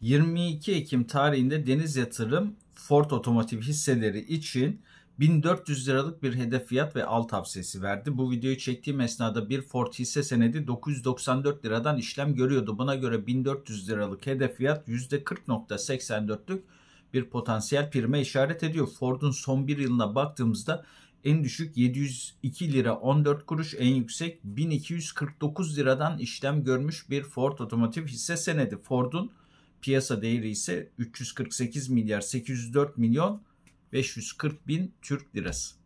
22 Ekim tarihinde Deniz Yatırım Ford Otomotiv hisseleri için 1400 liralık bir hedef fiyat ve al tavsiyesi verdi. Bu videoyu çektiğim esnada bir Ford hisse senedi 994 liradan işlem görüyordu. Buna göre 1400 liralık hedef fiyat %40.84'lük bir potansiyel prime işaret ediyor. Ford'un son bir yılına baktığımızda en düşük 702 lira 14 kuruş, en yüksek 1249 liradan işlem görmüş bir Ford otomotiv hisse senedi. Ford'un Piyasa değeri ise 348 milyar 804 milyon 540 bin Türk lirası.